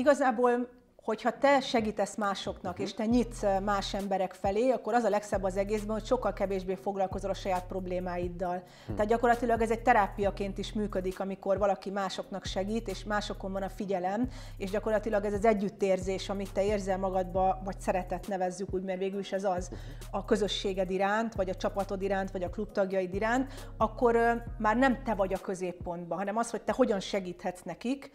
igazából, hogyha te segítesz másoknak, uh-huh. és te nyitsz eh, más emberek felé, akkor az a legszebb az egészben, hogy sokkal kevésbé foglalkozol a saját problémáiddal. Uh-huh. Tehát gyakorlatilag ez egy terápiaként is működik, amikor valaki másoknak segít, és másokon van a figyelem, és gyakorlatilag ez az együttérzés, amit te érzel magadba, vagy szeretet nevezzük úgy, mert végül is ez az, uh-huh. a közösséged iránt, vagy a csapatod iránt, vagy a klubtagjaid iránt, akkor eh, már nem te vagy a középpontban, hanem az, hogy te hogyan segíthetsz nekik,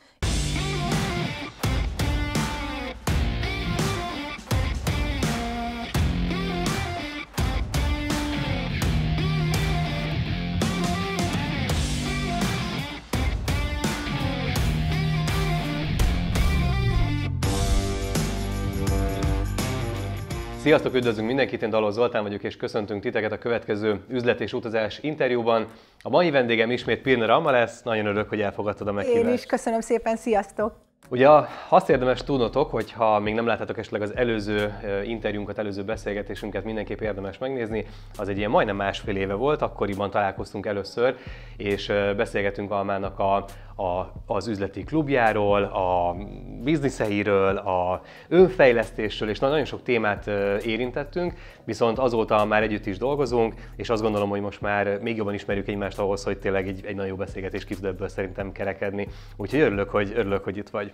Sziasztok, üdvözlünk mindenkit, én Dalos Zoltán vagyok, és köszöntünk titeket a következő üzlet és utazás interjúban. A mai vendégem ismét Pirner Alma lesz, nagyon örülök, hogy elfogadtad a meghívást. Én is, köszönöm szépen, sziasztok! Ugye azt érdemes tudnotok, hogy ha még nem láttátok esetleg az előző interjúnkat, előző beszélgetésünket, mindenképp érdemes megnézni. Az egy ilyen majdnem másfél éve volt, akkoriban találkoztunk először, és beszélgetünk Almának a, a, az üzleti klubjáról, a bizniszeiről, a önfejlesztésről, és nagyon sok témát érintettünk, viszont azóta már együtt is dolgozunk, és azt gondolom, hogy most már még jobban ismerjük egymást ahhoz, hogy tényleg egy, egy nagyon jó beszélgetés ki szerintem kerekedni. Úgyhogy örülök, hogy, örülök, hogy itt vagy.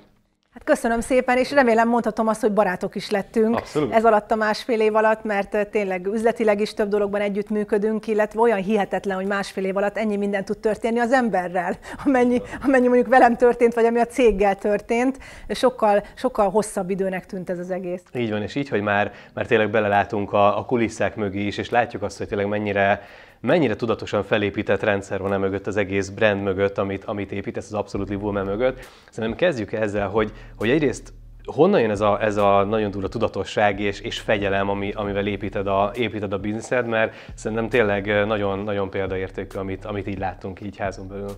Hát köszönöm szépen, és remélem mondhatom azt, hogy barátok is lettünk Abszolút. ez alatt a másfél év alatt, mert tényleg üzletileg is több dologban együtt működünk, illetve olyan hihetetlen, hogy másfél év alatt ennyi minden tud történni az emberrel, amennyi, amennyi mondjuk velem történt, vagy ami a céggel történt, sokkal, sokkal hosszabb időnek tűnt ez az egész. Így van, és így, hogy már, már tényleg belelátunk a, a kulisszák mögé is, és látjuk azt, hogy tényleg mennyire mennyire tudatosan felépített rendszer van e mögött, az egész brand mögött, amit, amit építesz az abszolút Woman mögött. Szerintem kezdjük ezzel, hogy, hogy egyrészt honnan jön ez a, ez a nagyon durva tudatosság és, és fegyelem, ami, amivel építed a, építed a bizniszed, mert szerintem tényleg nagyon, nagyon példaértékű, amit, amit így láttunk így házon belül.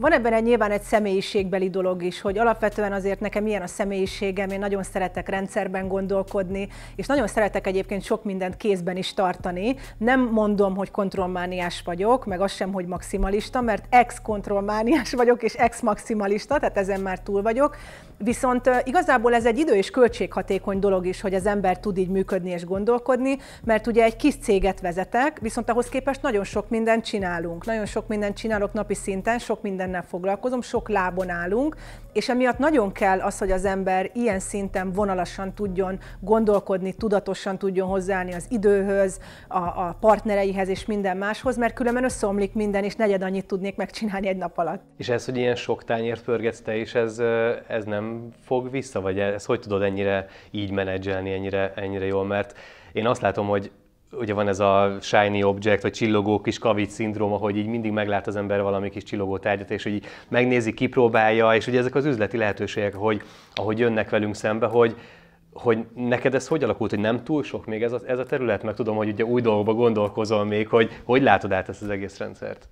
Van ebben egy, nyilván egy személyiségbeli dolog is, hogy alapvetően azért nekem milyen a személyiségem, én nagyon szeretek rendszerben gondolkodni, és nagyon szeretek egyébként sok mindent kézben is tartani. Nem mondom, hogy kontrollmániás vagyok, meg az sem, hogy maximalista, mert ex-kontrollmániás vagyok, és ex-maximalista, tehát ezen már túl vagyok, Viszont igazából ez egy idő és költséghatékony dolog is, hogy az ember tud így működni és gondolkodni, mert ugye egy kis céget vezetek, viszont ahhoz képest nagyon sok mindent csinálunk. Nagyon sok mindent csinálok napi szinten, sok mindennel foglalkozom, sok lábon állunk, és emiatt nagyon kell az, hogy az ember ilyen szinten vonalasan tudjon gondolkodni, tudatosan tudjon hozzáállni az időhöz, a, a partnereihez és minden máshoz, mert különben összeomlik minden, és negyed annyit tudnék megcsinálni egy nap alatt. És ez, hogy ilyen sok tányért pörgetsz te is, ez, ez nem fog vissza, vagy ez hogy tudod ennyire így menedzselni, ennyire, ennyire jól, mert én azt látom, hogy ugye van ez a shiny object, vagy csillogó kis kavics szindróma, hogy így mindig meglát az ember valami kis csillogó tárgyat, és így megnézi, kipróbálja, és ugye ezek az üzleti lehetőségek, hogy, ahogy jönnek velünk szembe, hogy, hogy neked ez hogy alakult, hogy nem túl sok még ez a, ez a terület, meg tudom, hogy ugye új dolgokba gondolkozol még, hogy hogy látod át ezt az egész rendszert?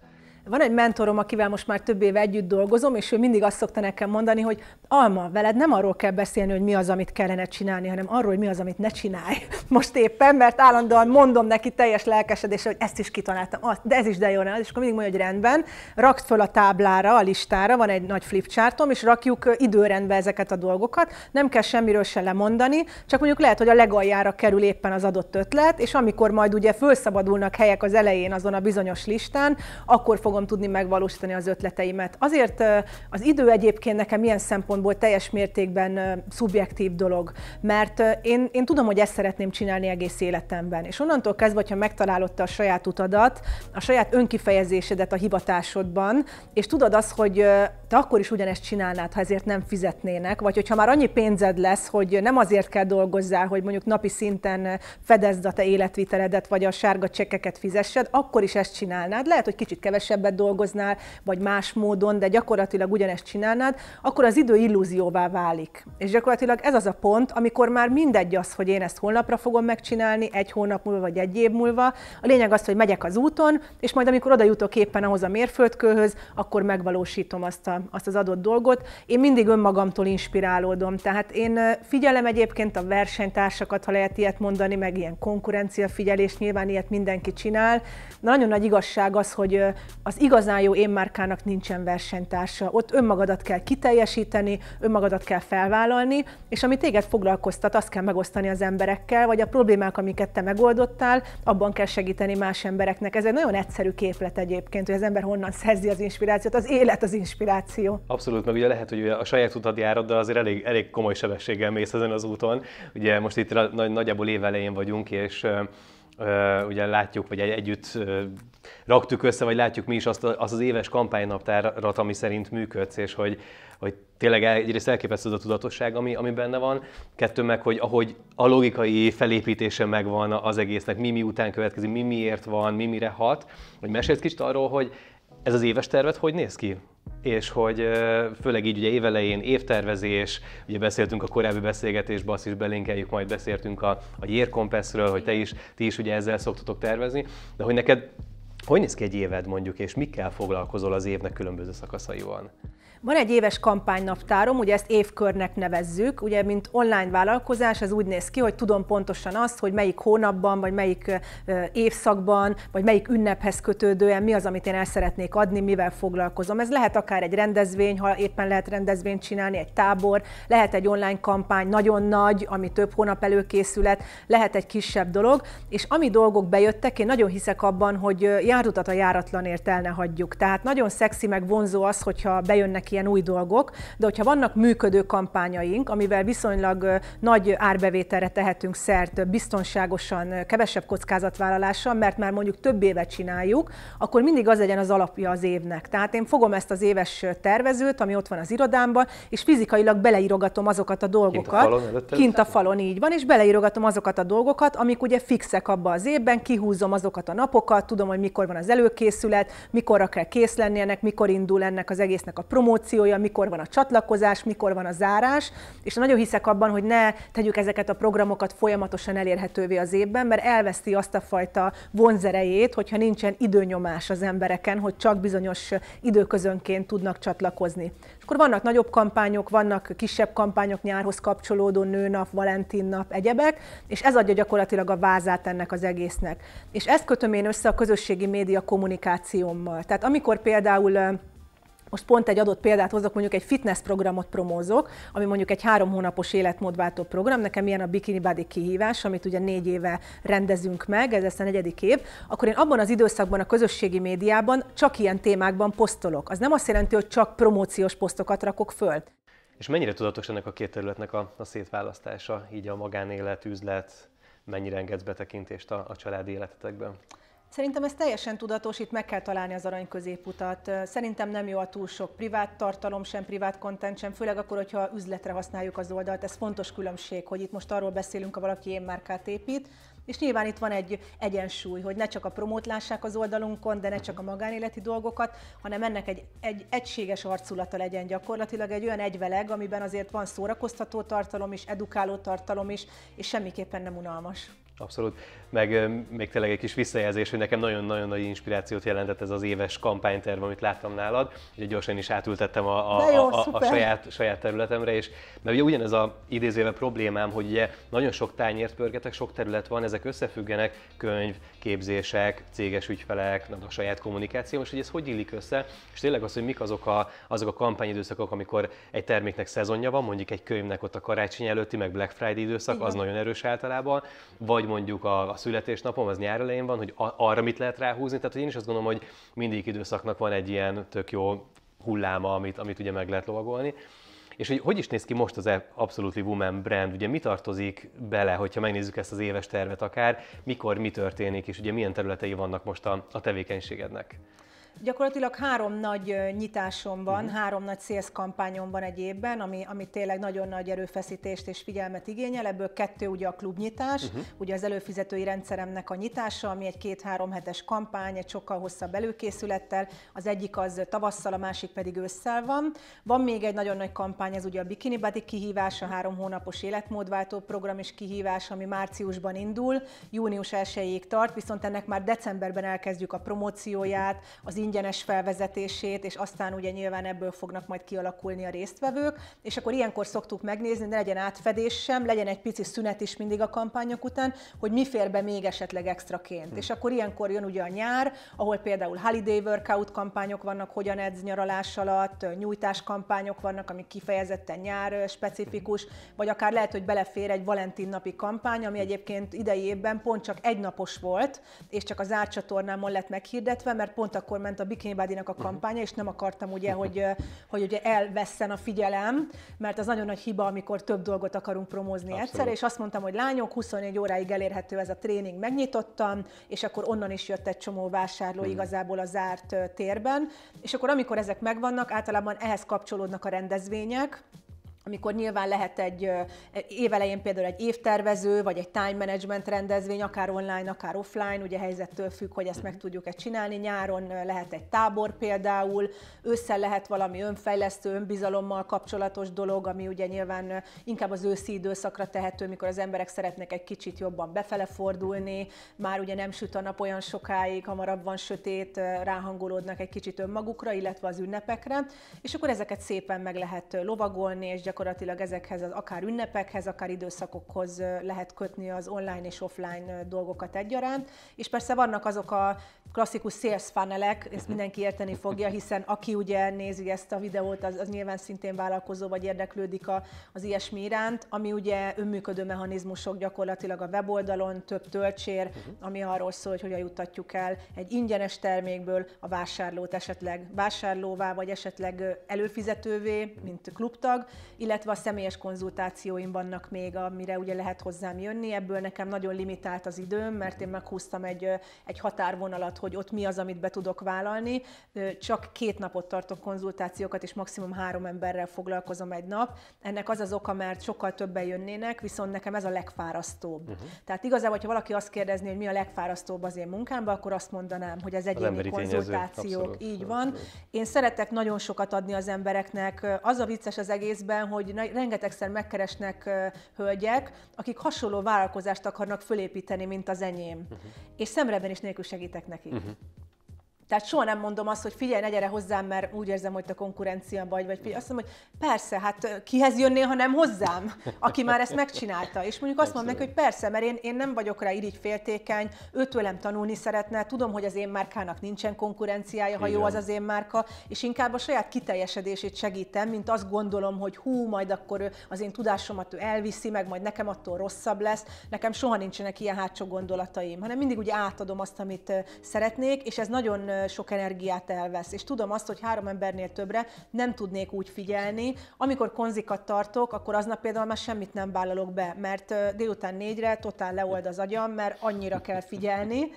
Van egy mentorom, akivel most már több éve együtt dolgozom, és ő mindig azt szokta nekem mondani, hogy Alma, veled nem arról kell beszélni, hogy mi az, amit kellene csinálni, hanem arról, hogy mi az, amit ne csinálj most éppen, mert állandóan mondom neki teljes lelkesedésre, hogy ezt is kitaláltam, azt, de ez is de jó, nem? és akkor mindig mondja, hogy rendben, rakd fel a táblára, a listára, van egy nagy flipchartom, és rakjuk időrendbe ezeket a dolgokat, nem kell semmiről se lemondani, csak mondjuk lehet, hogy a legaljára kerül éppen az adott ötlet, és amikor majd ugye felszabadulnak helyek az elején azon a bizonyos listán, akkor fog fogom tudni megvalósítani az ötleteimet. Azért az idő egyébként nekem ilyen szempontból teljes mértékben szubjektív dolog, mert én, én tudom, hogy ezt szeretném csinálni egész életemben. És onnantól kezdve, hogyha megtalálod a saját utadat, a saját önkifejezésedet a hivatásodban, és tudod azt, hogy te akkor is ugyanezt csinálnád, ha ezért nem fizetnének, vagy hogyha már annyi pénzed lesz, hogy nem azért kell dolgozzál, hogy mondjuk napi szinten fedezd a te életviteledet, vagy a sárga csekkeket fizessed, akkor is ezt csinálnád. Lehet, hogy kicsit kevesebb kevesebbet dolgoznál, vagy más módon, de gyakorlatilag ugyanezt csinálnád, akkor az idő illúzióvá válik. És gyakorlatilag ez az a pont, amikor már mindegy az, hogy én ezt holnapra fogom megcsinálni, egy hónap múlva vagy egy év múlva. A lényeg az, hogy megyek az úton, és majd amikor oda jutok éppen ahhoz a mérföldkőhöz, akkor megvalósítom azt, a, azt az adott dolgot. Én mindig önmagamtól inspirálódom. Tehát én figyelem egyébként a versenytársakat, ha lehet ilyet mondani, meg ilyen konkurencia figyelés, nyilván ilyet mindenki csinál. De nagyon nagy igazság az, hogy az az igazán jó én márkának nincsen versenytársa. Ott önmagadat kell kiteljesíteni, önmagadat kell felvállalni, és ami téged foglalkoztat, azt kell megosztani az emberekkel, vagy a problémák, amiket te megoldottál, abban kell segíteni más embereknek. Ez egy nagyon egyszerű képlet egyébként, hogy az ember honnan szerzi az inspirációt. Az élet az inspiráció. Abszolút, meg ugye lehet, hogy a saját utad járod, de azért elég, elég komoly sebességgel mész ezen az úton. Ugye most itt nagy, nagyjából évelején vagyunk, és ugye látjuk, vagy együtt raktuk össze, vagy látjuk mi is azt, azt az éves kampánynaptárat, ami szerint működsz, és hogy, hogy tényleg egyrészt elképesztő az a tudatosság, ami, ami benne van, kettő meg, hogy ahogy a logikai felépítése megvan az egésznek, mi mi után következik, mi miért van, mi mire hat, hogy mesélsz kicsit arról, hogy ez az éves tervet hogy néz ki? és hogy főleg így ugye évelején évtervezés, ugye beszéltünk a korábbi beszélgetésben, azt is belinkeljük, majd beszéltünk a, a Year hogy te is, ti is ugye ezzel szoktatok tervezni, de hogy neked hogy néz ki egy éved mondjuk, és mikkel foglalkozol az évnek különböző szakaszaival? Van egy éves kampánynaptárom, ugye ezt évkörnek nevezzük, ugye mint online vállalkozás ez úgy néz ki, hogy tudom pontosan azt, hogy melyik hónapban, vagy melyik évszakban, vagy melyik ünnephez kötődően mi az, amit én el szeretnék adni, mivel foglalkozom. Ez lehet akár egy rendezvény, ha éppen lehet rendezvényt csinálni, egy tábor, lehet egy online kampány, nagyon nagy, ami több hónap előkészület, lehet egy kisebb dolog, és ami dolgok bejöttek, én nagyon hiszek abban, hogy járutat a járatlanért el ne hagyjuk. Tehát nagyon szexi meg vonzó az, hogyha bejönnek ilyen új dolgok, de hogyha vannak működő kampányaink, amivel viszonylag nagy árbevételre tehetünk szert biztonságosan, kevesebb kockázatvállalással, mert már mondjuk több éve csináljuk, akkor mindig az legyen az alapja az évnek. Tehát én fogom ezt az éves tervezőt, ami ott van az irodámban, és fizikailag beleirogatom azokat a dolgokat. Kint a falon, előtte? Kint a falon így van, és beleirogatom azokat a dolgokat, amik ugye fixek abba az évben, kihúzom azokat a napokat, tudom, hogy mikor van az előkészület, mikorra kell kész lenni ennek, mikor indul ennek az egésznek a promóció, promóciója, mikor van a csatlakozás, mikor van a zárás, és nagyon hiszek abban, hogy ne tegyük ezeket a programokat folyamatosan elérhetővé az évben, mert elveszti azt a fajta vonzerejét, hogyha nincsen időnyomás az embereken, hogy csak bizonyos időközönként tudnak csatlakozni. És akkor vannak nagyobb kampányok, vannak kisebb kampányok nyárhoz kapcsolódó nőnap, Valentin nap, egyebek, és ez adja gyakorlatilag a vázát ennek az egésznek. És ezt kötöm én össze a közösségi média kommunikációmmal. Tehát amikor például most pont egy adott példát hozok, mondjuk egy fitness programot promózok, ami mondjuk egy három hónapos életmódváltó program, nekem ilyen a Bikini Body kihívás, amit ugye négy éve rendezünk meg, ez lesz a negyedik év, akkor én abban az időszakban a közösségi médiában csak ilyen témákban posztolok. Az nem azt jelenti, hogy csak promóciós posztokat rakok föl. És mennyire tudatos ennek a két területnek a, a szétválasztása, így a magánélet, üzlet, mennyire engedsz betekintést a, a családi életetekben? Szerintem ez teljesen tudatos, itt meg kell találni az arany középutat. Szerintem nem jó a túl sok privát tartalom, sem privát kontent, sem, főleg akkor, hogyha üzletre használjuk az oldalt. Ez fontos különbség, hogy itt most arról beszélünk, ha valaki én márkát épít, és nyilván itt van egy egyensúly, hogy ne csak a promót lássák az oldalunkon, de ne csak a magánéleti dolgokat, hanem ennek egy, egy egységes arculata legyen gyakorlatilag, egy olyan egyveleg, amiben azért van szórakoztató tartalom is, edukáló tartalom is, és semmiképpen nem unalmas. Abszolút. Meg még tényleg egy kis visszajelzés, hogy nekem nagyon-nagyon nagy inspirációt jelentett ez az éves kampányterv, amit láttam nálad. Ugye gyorsan is átültettem a, a, jó, a, a, a saját, saját területemre, és mert ugye ugyanez a idézőjelben problémám, hogy ugye nagyon sok tányért pörgetek, sok terület van, ezek összefüggenek, könyv, képzések, céges ügyfelek, a saját kommunikáció, és hogy ez hogy illik össze, és tényleg az, hogy mik azok a, azok a kampányidőszakok, amikor egy terméknek szezonja van, mondjuk egy könyvnek ott a karácsony előtti, meg Black Friday időszak, Igen. az nagyon erős általában, vagy vagy mondjuk a, a születésnapom, az nyár elején van, hogy a, arra mit lehet ráhúzni. Tehát hogy én is azt gondolom, hogy mindig időszaknak van egy ilyen tök jó hulláma, amit, amit ugye meg lehet lovagolni. És hogy hogy is néz ki most az e- Absolutely Woman brand? Ugye mi tartozik bele, hogyha megnézzük ezt az éves tervet akár, mikor mi történik, és ugye milyen területei vannak most a, a tevékenységednek? Gyakorlatilag három nagy nyitásom van, uh-huh. három nagy sales kampányom van egy évben, ami, ami tényleg nagyon nagy erőfeszítést és figyelmet igényel. Ebből kettő ugye a klubnyitás, uh-huh. ugye az előfizetői rendszeremnek a nyitása, ami egy két-három hetes kampány, egy sokkal hosszabb előkészülettel. Az egyik az tavasszal, a másik pedig ősszel van. Van még egy nagyon nagy kampány, ez ugye a Bikini Body kihívás, a három hónapos életmódváltó program is kihívás, ami márciusban indul, június 1 tart, viszont ennek már decemberben elkezdjük a promócióját, az ingyenes felvezetését, és aztán ugye nyilván ebből fognak majd kialakulni a résztvevők, és akkor ilyenkor szoktuk megnézni, ne legyen átfedés sem, legyen egy pici szünet is mindig a kampányok után, hogy mi fér be még esetleg extraként. Hmm. És akkor ilyenkor jön ugye a nyár, ahol például holiday workout kampányok vannak, hogyan edz nyaralás alatt, nyújtás kampányok vannak, ami kifejezetten nyár specifikus, vagy akár lehet, hogy belefér egy Valentin napi kampány, ami hm. egyébként idei évben pont csak egynapos volt, és csak az árcsatornámon lett meghirdetve, mert pont akkor ment ment a Bikini body a mhm. kampánya, és nem akartam ugye, mhm. hogy, hogy ugye elveszten a figyelem, mert az nagyon nagy hiba, amikor több dolgot akarunk promózni Abszolút. és azt mondtam, hogy lányok, 24 óráig elérhető ez a tréning, megnyitottam, és akkor onnan is jött egy csomó vásárló hmm. igazából a zárt térben, és akkor amikor ezek megvannak, általában ehhez kapcsolódnak a rendezvények, amikor nyilván lehet egy e, évelején például egy évtervező, vagy egy time management rendezvény, akár online, akár offline, ugye helyzettől függ, hogy ezt meg mhm. tudjuk-e csinálni. Nyáron lehet egy tábor például, össze lehet valami önfejlesztő, önbizalommal kapcsolatos dolog, ami ugye nyilván inkább az őszi időszakra tehető, mikor az emberek szeretnek egy kicsit jobban befele fordulni, már ugye nem süt a nap olyan sokáig, hamarabb van sötét, ráhangolódnak egy kicsit önmagukra, illetve az ünnepekre, és akkor ezeket szépen meg lehet lovagolni, és gyakorlatilag ezekhez az akár ünnepekhez, akár időszakokhoz lehet kötni az online és offline dolgokat egyaránt. És persze vannak azok a klasszikus sales funnelek, ezt mhm. mindenki érteni fogja, hiszen aki ugye nézi ezt a videót, az, az nyilván szintén vállalkozó vagy érdeklődik a, az ilyesmi iránt, ami ugye önműködő mechanizmusok gyakorlatilag a weboldalon több töltsér, mhm. ami arról szól, hogy hogyan juttatjuk el egy ingyenes termékből a vásárlót esetleg vásárlóvá, vagy esetleg előfizetővé, mint klubtag, illetve a személyes konzultációim vannak még, amire ugye lehet hozzám jönni. Ebből nekem nagyon limitált az időm, mert én meghúztam egy, egy határvonalat, hogy ott mi az, amit be tudok vállalni. Csak két napot tartok konzultációkat, és maximum három emberrel foglalkozom egy nap. Ennek az az oka, mert sokkal többen jönnének, viszont nekem ez a legfárasztóbb. Uh-huh. Tehát igazából, ha valaki azt kérdezné, hogy mi a legfárasztóbb az én munkámban, akkor azt mondanám, hogy az egyéni az konzultációk. Abszolút, így van. Én szeretek nagyon sokat adni az embereknek. Az a vicces az egészben, hogy rengetegszer megkeresnek hölgyek, akik hasonló vállalkozást akarnak fölépíteni, mint az enyém. Uh-huh. És szemreben is nélkül segítek nekik. Uh-huh. Tehát soha nem mondom azt, hogy figyelj, ne gyere hozzám, mert úgy érzem, hogy a konkurencia vagy, vagy figyelj. Azt mondom, hogy persze, hát kihez jönnél, ha nem hozzám, aki már ezt megcsinálta. És mondjuk azt mondom neki, hogy persze, mert én, én nem vagyok rá irigy féltékeny, ő tőlem tanulni szeretne, tudom, hogy az én márkának nincsen konkurenciája, ha Igen. jó az az én márka, és inkább a saját kiteljesedését segítem, mint azt gondolom, hogy hú, majd akkor az én tudásomat ő elviszi, meg majd nekem attól rosszabb lesz. Nekem soha nincsenek ilyen hátsó gondolataim, hanem mindig úgy átadom azt, amit szeretnék, és ez nagyon sok energiát elvesz. És tudom azt, hogy három embernél többre nem tudnék úgy figyelni. Amikor konzikat tartok, akkor aznap például már semmit nem vállalok be, mert délután négyre totál leold az agyam, mert annyira kell figyelni.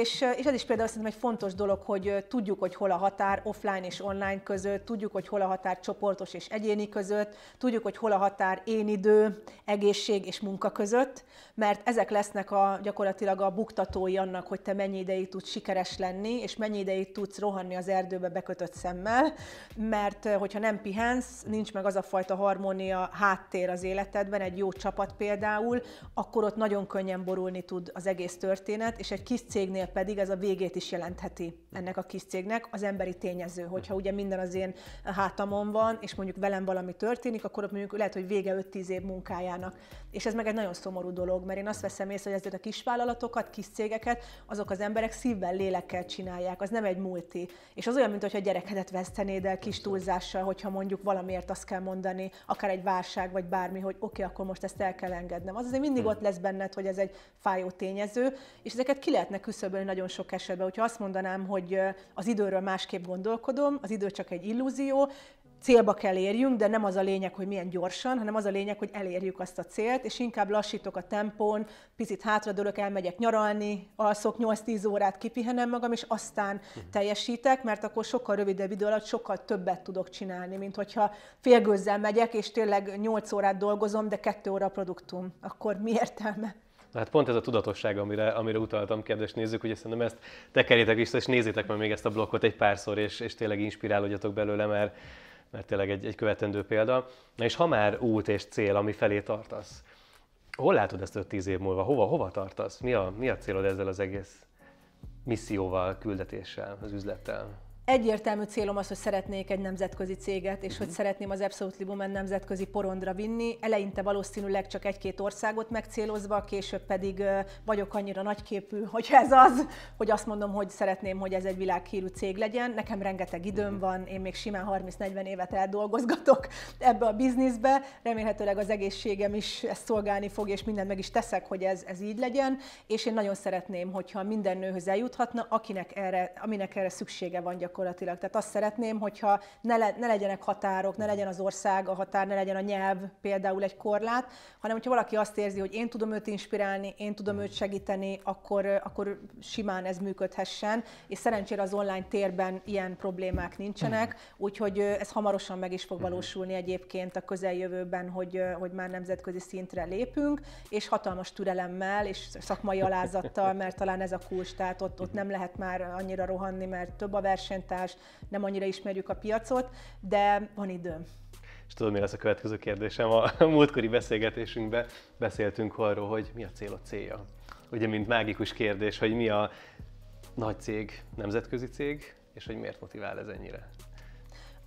És, és ez is például szerintem egy fontos dolog, hogy tudjuk, hogy hol a határ offline és online között, tudjuk, hogy hol a határ csoportos és egyéni között, tudjuk, hogy hol a határ idő, egészség és munka között, mert ezek lesznek a, gyakorlatilag a buktatói annak, hogy te mennyi ideig tudsz sikeres lenni, és mennyi ideig tudsz rohanni az erdőbe bekötött szemmel, mert hogyha nem pihensz, nincs meg az a fajta harmónia háttér az életedben, egy jó csapat például, akkor ott nagyon könnyen borulni tud az egész történet, és egy kis cégnél cégnél pedig ez a végét is jelentheti ennek a kis cégnek, az emberi tényező, hogyha ugye minden az én hátamon van, és mondjuk velem valami történik, akkor ott mondjuk lehet, hogy vége 5-10 év munkájának. És ez meg egy nagyon szomorú dolog, mert én azt veszem észre, hogy ezért a kisvállalatokat, kis cégeket, azok az emberek szívvel, lélekkel csinálják, az nem egy multi. És az olyan, mintha a gyerekedet vesztenéd el kis túlzással, hogyha mondjuk valamiért azt kell mondani, akár egy válság, vagy bármi, hogy oké, okay, akkor most ezt el kell engednem. Az azért mindig hmm. ott lesz benned, hogy ez egy fájó tényező, és ezeket ki lehetne küszöbölni küszöbölni nagyon sok esetben. Hogyha azt mondanám, hogy az időről másképp gondolkodom, az idő csak egy illúzió, célba kell érjünk, de nem az a lényeg, hogy milyen gyorsan, hanem az a lényeg, hogy elérjük azt a célt, és inkább lassítok a tempón, picit hátradőlök, elmegyek nyaralni, alszok 8-10 órát, kipihenem magam, és aztán mhm. teljesítek, mert akkor sokkal rövidebb idő alatt sokkal többet tudok csinálni, mint hogyha félgőzzel megyek, és tényleg 8 órát dolgozom, de 2 óra produktum. Akkor mi értelme? Na hát pont ez a tudatosság, amire, amire utaltam, kedves nézők, hogy szerintem ezt tekerjétek vissza, és nézzétek meg még ezt a blokkot egy párszor, és, és tényleg inspirálódjatok belőle, mert, mert tényleg egy, egy követendő példa. Na és ha már út és cél, ami felé tartasz, hol látod ezt 5-10 év múlva? Hova, hova tartasz? Mi a, mi a célod ezzel az egész misszióval, küldetéssel, az üzlettel? egyértelmű célom az, hogy szeretnék egy nemzetközi céget, és uh-huh. hogy mhm. szeretném az Absolutely Women nemzetközi porondra vinni. Eleinte valószínűleg csak egy-két országot megcélozva, később pedig vagyok annyira nagyképű, hogy ez az, hogy azt mondom, hogy szeretném, hogy ez egy világhírű cég legyen. Nekem rengeteg időm uh-huh. van, én még simán 30-40 évet eldolgozgatok ebbe a bizniszbe. Remélhetőleg az egészségem is ezt szolgálni fog, és mindent meg is teszek, hogy ez, ez így legyen. És én nagyon szeretném, hogyha minden nőhöz eljuthatna, akinek erre, aminek erre szüksége van gyakorlatilag gyakorlatilag. Tehát azt szeretném, hogyha ne, le, ne legyenek határok, ne legyen az ország a határ, ne legyen a nyelv például egy korlát, hanem hogyha valaki azt érzi, hogy én tudom őt inspirálni, én tudom őt segíteni, akkor, akkor simán ez működhessen. És szerencsére az online térben ilyen problémák nincsenek, úgyhogy ez hamarosan meg is fog mhm. valósulni egyébként a közeljövőben, hogy, hogy már nemzetközi szintre lépünk, és hatalmas türelemmel és szakmai alázattal, mert talán ez a kulcs, tehát ott, ott nem lehet már annyira rohanni, mert több a verseny, versenytárs, nem annyira ismerjük a piacot, de van időm. És tudod, mi lesz a következő kérdésem? A múltkori beszélgetésünkben beszéltünk arról, hogy mi a célod célja. Ugye, mint mágikus kérdés, hogy mi a nagy cég, nemzetközi cég, és hogy miért motivál ez ennyire?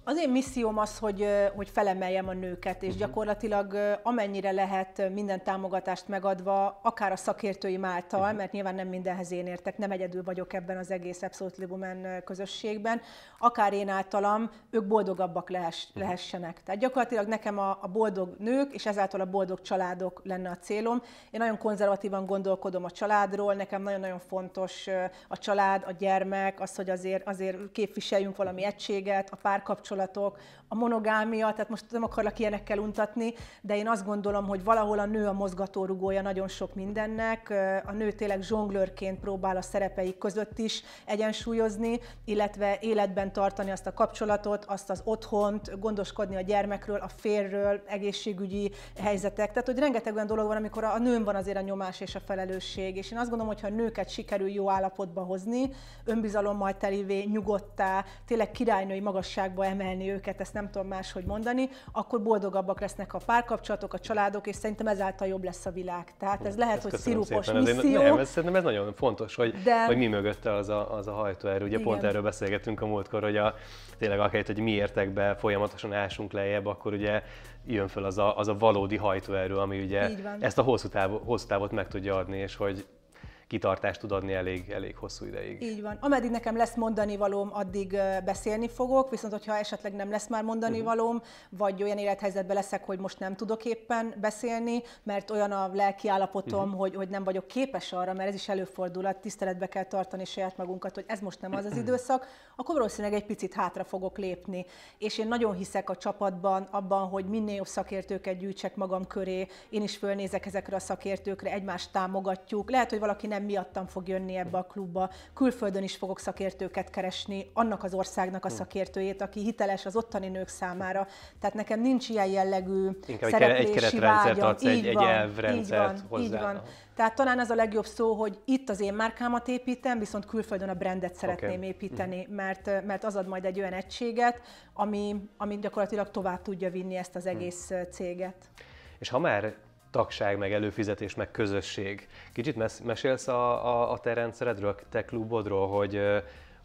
Az én misszióm az, hogy, hogy felemeljem a nőket, és mhm. gyakorlatilag amennyire lehet minden támogatást megadva, akár a szakértőim által, mhm. mert nyilván nem mindenhez én értek, nem egyedül vagyok ebben az egész Absolutely Women közösségben, akár én általam, ők boldogabbak lehess, mhm. lehessenek. Tehát gyakorlatilag nekem a, a boldog nők, és ezáltal a boldog családok lenne a célom. Én nagyon konzervatívan gondolkodom a családról, nekem nagyon-nagyon fontos a család, a gyermek, az, hogy azért, azért képviseljünk valami egységet, a párkapcsolat, kapcsolatok, a monogámia, tehát most nem akarlak ilyenekkel untatni, de én azt gondolom, hogy valahol a nő a mozgatórugója nagyon sok mindennek, a nő tényleg zsonglőrként próbál a szerepeik között is egyensúlyozni, illetve életben tartani azt a kapcsolatot, azt az otthont, gondoskodni a gyermekről, a férről, egészségügyi helyzetek. Tehát, hogy rengeteg olyan dolog van, amikor a nőn van azért a nyomás és a felelősség. És én azt gondolom, hogy ha nőket sikerül jó állapotba hozni, önbizalommal telivé, nyugodtá, tényleg királynői magasságba emelni, termelni őket, ezt nem tudom máshogy mondani, akkor boldogabbak lesznek a párkapcsolatok, a családok, és szerintem ezáltal jobb lesz a világ. Tehát ez lehet, ezt hogy szirupos misszió. nem, ez, szerintem ez nagyon fontos, hogy, de... hogy mi mögötte az a, az a hajtóerő. Ugye Igen. pont erről beszélgetünk a múltkor, hogy a, tényleg akárhelyt, hogy mi értekbe folyamatosan ásunk lejjebb, akkor ugye jön föl az a, az a valódi hajtóerő, ami ugye ezt a hosszú, távot, hosszú távot meg tudja adni, és hogy kitartást tud adni elég, elég hosszú ideig. Így van. Ameddig nekem lesz mondani valóm, addig beszélni fogok, viszont hogyha esetleg nem lesz már mondani uh-huh. valóm, vagy olyan élethelyzetben leszek, hogy most nem tudok éppen beszélni, mert olyan a lelki állapotom, uh-huh. hogy, hogy nem vagyok képes arra, mert ez is előfordulhat, tiszteletbe kell tartani saját magunkat, hogy ez most nem az az időszak, akkor valószínűleg egy picit hátra fogok lépni. És én nagyon hiszek a csapatban, abban, hogy minél jobb szakértőket gyűjtsek magam köré, én is fölnézek ezekre a szakértőkre, egymást támogatjuk. Lehet, hogy valaki nem nem miattam fog jönni ebbe a klubba, külföldön is fogok szakértőket keresni, annak az országnak a hm. szakértőjét, aki hiteles az ottani nők számára. Tehát nekem nincs ilyen jellegű Inkább szereplési egy keretrendszert adsz, egy, egy elvrendszert hozzá. Így van. Tehát talán az a legjobb szó, hogy itt az én márkámat építem, viszont külföldön a brandet szeretném okay. Mhm. építeni, mert, mert az ad majd egy olyan egységet, ami, ami gyakorlatilag tovább tudja vinni ezt az mhm. egész hmm. céget. És ha már tagság, meg előfizetés, meg közösség. Kicsit mes- mesélsz a, a, a te rendszeredről, a te klubodról, hogy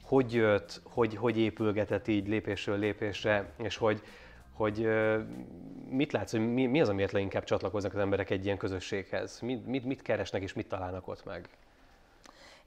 hogy jött, hogy, hogy épülgetett így lépésről lépésre, és hogy, hogy mit látsz, hogy mi, mi az, amiért leginkább csatlakoznak az emberek egy ilyen közösséghez? Mit, mit, mit keresnek és mit találnak ott meg?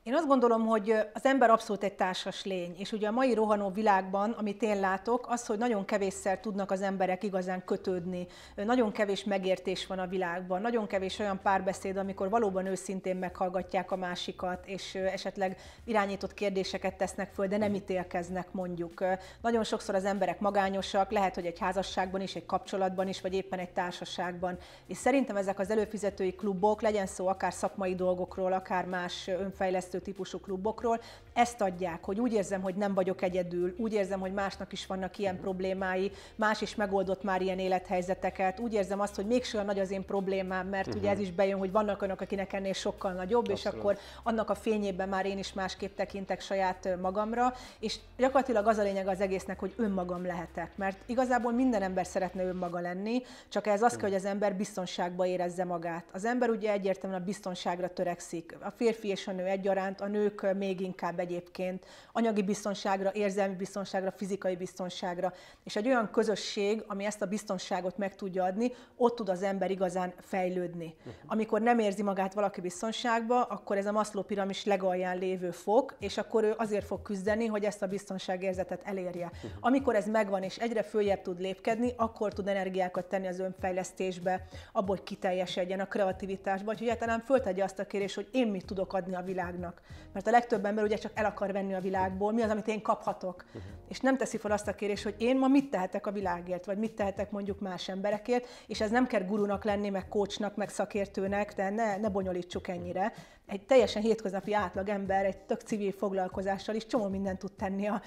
Én azt gondolom, hogy az ember abszolút egy társas lény, és ugye a mai rohanó világban, amit én látok, az, hogy nagyon kevésszer tudnak az emberek igazán kötődni, nagyon kevés megértés van a világban, nagyon kevés olyan párbeszéd, amikor valóban őszintén meghallgatják a másikat, és esetleg irányított kérdéseket tesznek föl, de nem ítélkeznek mondjuk. Nagyon sokszor az emberek magányosak, lehet, hogy egy házasságban is, egy kapcsolatban is, vagy éppen egy társaságban. És szerintem ezek az előfizetői klubok, legyen szó akár szakmai dolgokról, akár más önfejlesztő fejlesztő típusú klubokról, ezt adják, hogy úgy érzem, hogy nem vagyok egyedül, úgy érzem, hogy másnak is vannak ilyen problémái, más is megoldott már ilyen élethelyzeteket, úgy érzem azt, hogy mégsem olyan nagy az én problémám, mert uh-huh. ugye mhm. ez is bejön, hogy vannak önök, akinek ennél sokkal nagyobb, Abszolút. és akkor annak a fényében már én is másképp tekintek saját magamra, és gyakorlatilag az a lényeg az egésznek, hogy önmagam lehetek, mert igazából minden ember szeretne önmaga lenni, csak ez az kell, hogy az ember biztonságba érezze magát. Az ember ugye egyértelműen a biztonságra törekszik. A férfi és a nő egyaránt iránt, a nők még inkább egyébként anyagi biztonságra, érzelmi biztonságra, fizikai biztonságra. És egy olyan közösség, ami ezt a biztonságot meg tudja adni, ott tud az ember igazán fejlődni. Uh-huh. Amikor nem érzi magát valaki biztonságba, akkor ez a maszló piramis legalján lévő fok, és akkor ő azért fog küzdeni, hogy ezt a biztonságérzetet elérje. Uh-huh. Amikor ez megvan, és egyre följebb tud lépkedni, akkor tud energiákat tenni az önfejlesztésbe, abból, hogy kiteljesedjen a kreativitásba, hogy egyáltalán föltegye azt a kérés, hogy én mit tudok adni a világnak akarnak. Mert a legtöbb ember ugye csak el akar venni a világból, mi az, amit én kaphatok. Uh-huh. És nem teszi fel azt a kérés, hogy én ma mit tehetek a világért, vagy mit tehetek mondjuk más emberekért, és ez nem kell gurunak lenni, meg kócsnak, meg szakértőnek, de ne, ne bonyolítsuk ennyire. Egy teljesen hétköznapi átlag ember egy tök civil foglalkozással is csomó mindent tud tenni a,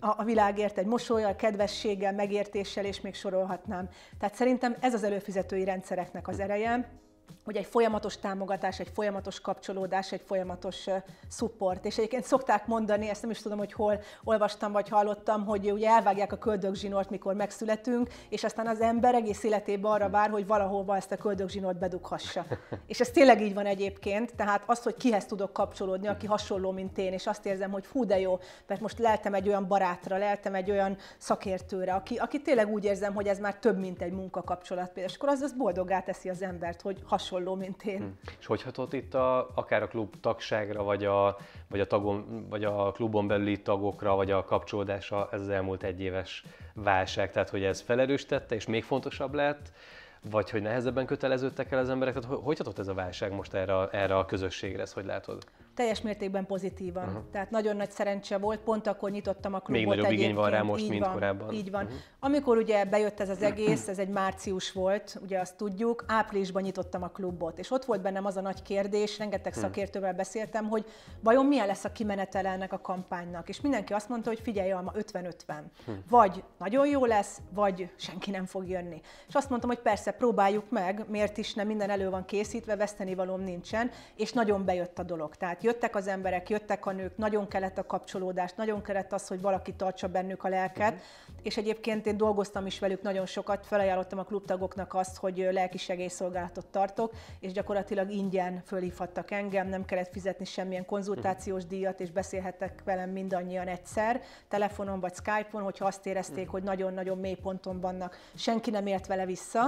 a, a világért, egy mosolyal, kedvességgel, megértéssel, és még sorolhatnám. Tehát szerintem ez az előfizetői rendszereknek az hm. ereje, hogy egy folyamatos támogatás, egy folyamatos kapcsolódás, egy folyamatos support. És egyébként szokták mondani, ezt nem is tudom, hogy hol olvastam vagy hallottam, hogy ugye elvágják a köldögzsinort, mikor megszületünk, és aztán az ember egész életében arra vár, hogy valahova ezt a köldögzsinort bedughassa. És ez tényleg így van egyébként, tehát az, hogy kihez tudok kapcsolódni, aki hasonló, mint én, és azt érzem, hogy fú de jó, mert most leltem egy olyan barátra, leltem egy olyan szakértőre, aki, aki tényleg úgy érzem, hogy ez már több, mint egy munkakapcsolat például, és akkor az, az boldogá teszi az embert, hogy hasonló hasonló, mint én. Hm. És hogy hatott itt a, akár a klub tagságra, vagy a, vagy, a tagon, vagy a klubon belüli tagokra, vagy a kapcsolódása ez az elmúlt egyéves válság? Tehát, hogy ez felerősítette, és még fontosabb lett, vagy hogy nehezebben köteleződtek el az emberek? Tehát hogy hatott ez a válság most erre, erre a közösségre, ezt hogy látod? Teljes mértékben pozitívan. Uh-huh. Tehát nagyon nagy szerencse volt, pont akkor nyitottam a klubot Még nagyobb egyébként. igény van rá most, így mint van, korábban. Így van. Uh-huh. Amikor ugye bejött ez az egész, ez egy március volt, ugye azt tudjuk, áprilisban nyitottam a klubot, és ott volt bennem az a nagy kérdés, rengeteg uh-huh. szakértővel beszéltem, hogy vajon milyen lesz a kimenetele ennek a kampánynak, és mindenki azt mondta, hogy figyelj, ma 50-50. Uh-huh. Vagy nagyon jó lesz, vagy senki nem fog jönni. És azt mondtam, hogy persze, próbáljuk meg, miért is nem minden elő van készítve, vesztenivalom nincsen, és nagyon bejött a dolog. Tehát jöttek az emberek, jöttek a nők, nagyon kellett a kapcsolódás, nagyon kellett az, hogy valaki tartsa bennük a lelket, uh-huh. és egyébként én dolgoztam is velük nagyon sokat, felajánlottam a klubtagoknak azt, hogy lelki segélyszolgálatot tartok, és gyakorlatilag ingyen fölhívhattak engem, nem kellett fizetni semmilyen konzultációs mhm. díjat, és beszélhettek velem mindannyian egyszer, telefonon vagy Skype-on, hogyha azt érezték, uh-huh. hogy nagyon-nagyon mély ponton vannak. Senki nem ért vele vissza,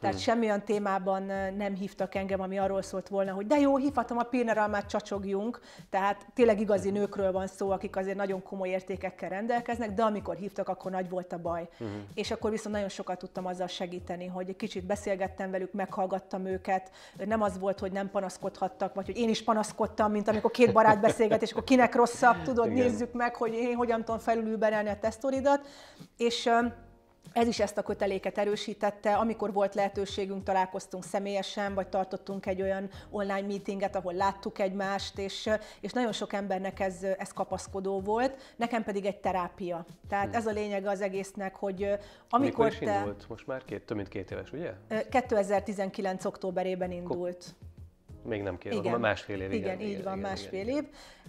tehát uh-huh. semmilyen témában nem hívtak engem, ami arról szólt volna, hogy de jó, hívhatom a Pirneralmát, csacsogjuk, vagyunk, tehát tényleg igazi uh-huh. nőkről van szó, akik azért nagyon komoly értékekkel rendelkeznek, de amikor hívtak, akkor nagy volt a baj. Uh-huh. És akkor viszont nagyon sokat tudtam azzal segíteni, hogy egy kicsit beszélgettem velük, meghallgattam őket. Nem az volt, hogy nem panaszkodhattak, vagy hogy én is panaszkodtam, mint amikor két barát beszélget, és akkor kinek rosszabb, tudod, Igen. nézzük meg, hogy én hogyan tudom felülülberelni a tesztoridat. És ez is ezt a köteléket erősítette. Amikor volt lehetőségünk, találkoztunk személyesen, vagy tartottunk egy olyan online meetinget, ahol láttuk egymást, és, és nagyon sok embernek ez, ez kapaszkodó volt. Nekem pedig egy terápia. Tehát hmm. ez a lényeg az egésznek, hogy amikor Mikor is te... indult? Most már két, több mint két éves, ugye? 2019. októberében indult. még nem két, igen. másfél év. Igen, igen így igen, van, igen, másfél igen, év.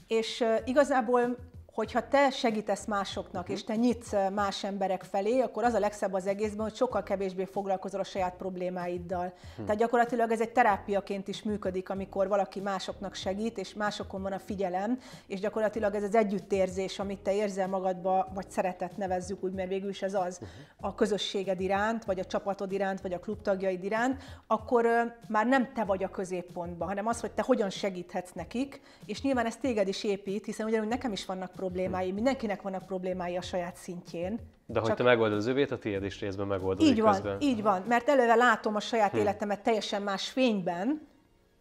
És uh, igazából hogyha te segítesz másoknak, uh-huh. és te nyitsz más emberek felé, akkor az a legszebb az egészben, hogy sokkal kevésbé foglalkozol a saját problémáiddal. Uh-huh. Tehát gyakorlatilag ez egy terápiaként is működik, amikor valaki másoknak segít, és másokon van a figyelem, és gyakorlatilag ez az együttérzés, amit te érzel magadba, vagy szeretet nevezzük úgy, mert végül is ez az, uh-huh. a közösséged iránt, vagy a csapatod iránt, vagy a klubtagjaid iránt, akkor már nem te vagy a középpontban, hanem az, hogy te hogyan segíthetsz nekik, és nyilván ez téged is épít, hiszen ugyanúgy nekem is vannak problémák, problémái, mindenkinek vannak problémái a saját szintjén. De hogy te megoldod az övét, a tiéd is részben megoldod. Így van, közben. így van, mert előve látom a saját hm. életemet teljesen más fényben,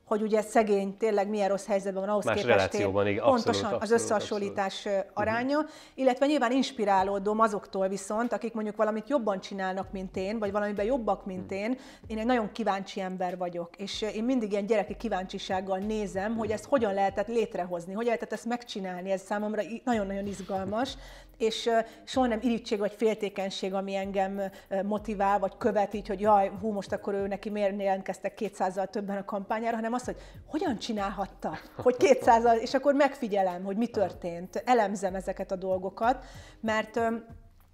hogy ugye szegény tényleg milyen rossz helyzetben van ahhoz Más képest relációban, igen, abszolút, pontosan abszolút, az összehasonlítás abszolút. Mhm. aránya, illetve nyilván inspirálódom azoktól viszont, akik mondjuk valamit jobban csinálnak, mint én, vagy valamiben jobbak, mint mhm. én. Én egy nagyon kíváncsi ember vagyok, és én mindig ilyen gyereki kíváncsisággal nézem, hogy mhm. ezt hogyan lehetett létrehozni, hogy lehetett ezt megcsinálni, ez számomra nagyon-nagyon izgalmas, és soha nem irítség vagy féltékenység, ami engem motivál, vagy követ így, hogy jaj, hú, most akkor ő neki miért jelentkeztek 200 többen a kampányára, hanem az, hogy hogyan csinálhatta, hogy 200 és akkor megfigyelem, hogy mi történt, elemzem ezeket a dolgokat, mert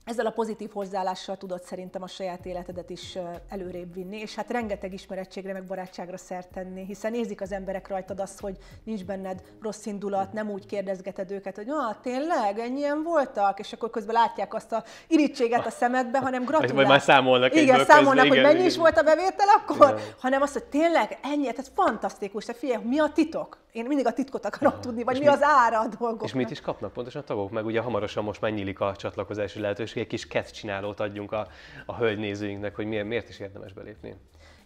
ezzel a pozitív hozzáállással tudod szerintem a saját életedet is előrébb vinni, és hát rengeteg ismerettségre, meg barátságra szert tenni, hiszen nézik az emberek rajtad azt, hogy nincs benned rossz indulat, nem úgy kérdezgeted őket, hogy ah, tényleg, ennyien voltak, és akkor közben látják azt a irítséget a szemedbe, hanem gratulálnak. Vagy már számolnak Igen, számolnak, közben, hogy mennyi igen. is volt a bevétel akkor, igen. hanem azt, hogy tényleg ennyi, tehát fantasztikus, te figyelj, mi a titok? én mindig a titkot akarom tudni, vagy és mi, mi az ára a dolgoknak. És mit is kapnak pontosan a tagok? Meg ugye hamarosan most megnyílik a csatlakozási lehetőség, egy kis kett csinálót adjunk a, a hölgynézőinknek, hogy miért, miért is érdemes belépni.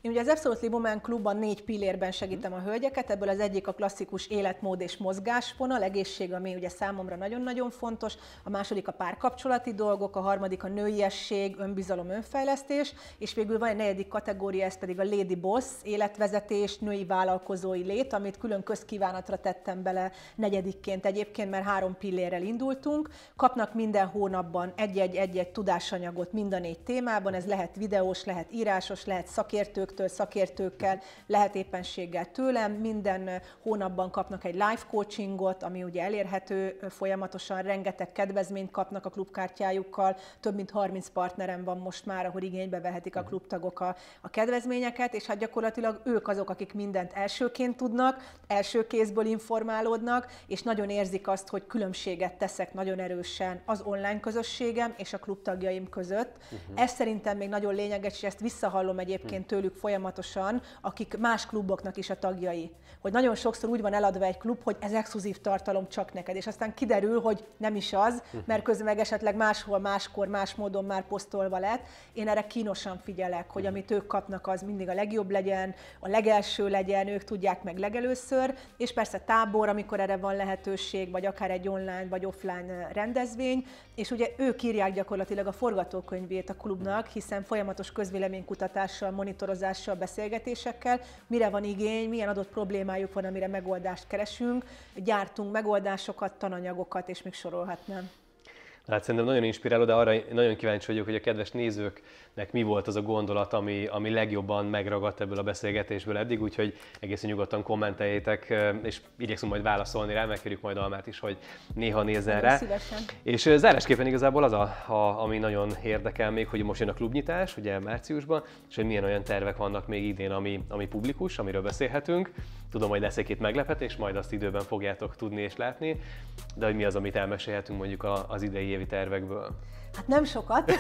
Én ugye az Absolutely Libomen Klubban négy pillérben segítem a hölgyeket, ebből az egyik a klasszikus életmód és mozgásvonal, egészség, ami ugye számomra nagyon-nagyon fontos, a második a párkapcsolati dolgok, a harmadik a nőiesség, önbizalom, önfejlesztés, és végül van egy negyedik kategória, ez pedig a Lady Boss, életvezetés, női vállalkozói lét, amit külön közkívánatra tettem bele negyedikként egyébként, mert három pillérrel indultunk. Kapnak minden hónapban egy-egy-egy tudásanyagot mind a négy témában, ez lehet videós, lehet írásos, lehet szakértő szakértőktől, szakértőkkel, lehet éppenséggel tőlem. Minden hónapban kapnak egy live coachingot, ami ugye elérhető folyamatosan, rengeteg kedvezményt kapnak a klubkártyájukkal, több mint 30 partnerem van most már, ahol igénybe vehetik a mhm. klubtagok a, a kedvezményeket, és hát gyakorlatilag ők azok, akik mindent elsőként tudnak, első kézből informálódnak, és nagyon érzik azt, hogy különbséget teszek nagyon erősen az online közösségem és a klubtagjaim között. Uh-huh. Ez szerintem még nagyon lényeges, és ezt visszahallom egyébként mhm. tőlük folyamatosan, akik más kluboknak is a tagjai. Hogy nagyon sokszor úgy van eladva egy klub, hogy ez exkluzív tartalom csak neked, és aztán kiderül, hogy nem is az, mert közben meg esetleg máshol, máskor, más módon már posztolva lett. Én erre kínosan figyelek, hogy amit ők kapnak, az mindig a legjobb legyen, a legelső legyen, ők tudják meg legelőször, és persze tábor, amikor erre van lehetőség, vagy akár egy online vagy offline eh, rendezvény, és ugye ők írják gyakorlatilag a forgatókönyvét a klubnak, hiszen folyamatos közvéleménykutatással, monitorozás találkozással, beszélgetésekkel, mire van igény, milyen adott problémájuk van, amire megoldást keresünk, gyártunk megoldásokat, tananyagokat, és még sorolhatnám. Hát szerintem nagyon inspiráló, de arra nagyon kíváncsi vagyok, hogy a kedves nézőknek mi volt az a gondolat, ami, ami legjobban megragadt ebből a beszélgetésből eddig, úgyhogy egészen nyugodtan kommenteljétek, és igyekszünk majd válaszolni rá, megkérjük majd Almát is, hogy néha nézzen rá. Szívesen. És zárásképpen igazából az, a, a, ami nagyon érdekel még, hogy most jön a klubnyitás, ugye márciusban, és hogy milyen olyan tervek vannak még idén, ami, ami publikus, amiről beszélhetünk. Tudom, hogy lesz egy két meglepetés, majd azt időben fogjátok tudni és látni, de hogy mi az, amit elmesélhetünk mondjuk az idei évi tervekből? Hát nem sokat,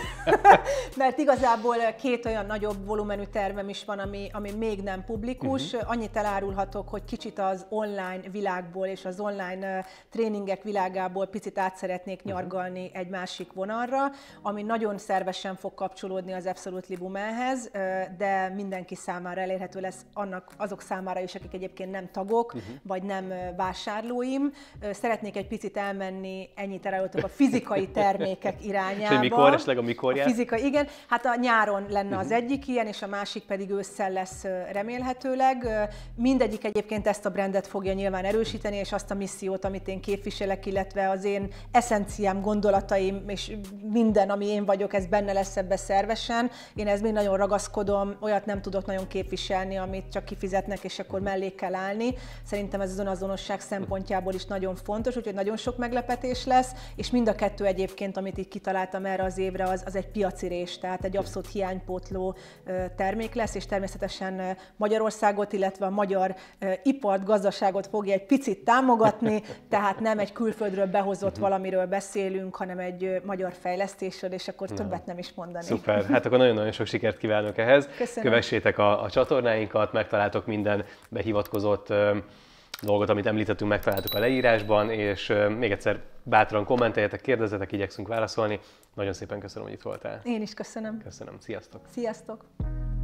mert igazából két olyan nagyobb volumenű tervem is van, ami, ami még nem publikus. Uh-huh. Annyit elárulhatok, hogy kicsit az online világból és az online tréningek világából picit át szeretnék mhm. nyargalni uh-huh. egy másik vonalra, ami nagyon szervesen fog kapcsolódni az Absolutely Womanhez, de mindenki számára elérhető lesz annak azok számára is, akik egyébként nem tagok, uh-huh. vagy nem vásárlóim. Szeretnék egy picit elmenni, ennyit elárultok a fizikai termékek irányába, hogy mikor, esetleg a mikor A fizika, igen. Hát a nyáron lenne uh-huh. az mhm. egyik ilyen, és a másik pedig ősszel lesz remélhetőleg. Mindegyik egyébként ezt a brandet fogja nyilván erősíteni, és azt a missziót, amit én képviselek, illetve az én eszenciám, gondolataim, és minden, ami én vagyok, ez benne lesz ebbe szervesen. Én ez még nagyon ragaszkodom, olyat nem tudok nagyon képviselni, amit csak kifizetnek, és akkor mhm. mellé kell állni. Szerintem ez az azonosság szempontjából is nagyon fontos, úgyhogy nagyon sok meglepetés lesz, és mind a kettő egyébként, amit itt kitaláltam, gondoltam erre az évre, az, az egy piacirés, tehát egy abszolút hiánypótló termék lesz, és természetesen Magyarországot, illetve a magyar ipart, gazdaságot fogja egy picit támogatni, tehát nem egy külföldről behozott mhm. valamiről beszélünk, hanem egy magyar fejlesztésről, és akkor többet nem is mondani. Szuper, hát akkor nagyon-nagyon sok sikert kívánok ehhez. Köszönöm. Kövessétek a, a csatornáinkat, megtaláltok minden behivatkozott dolgot, amit említettünk, megtaláltuk a leírásban, és még egyszer bátran kommenteljetek, kérdezzetek, igyekszünk válaszolni. Nagyon szépen köszönöm, hogy itt voltál. Én is köszönöm. Köszönöm, sziasztok. Sziasztok.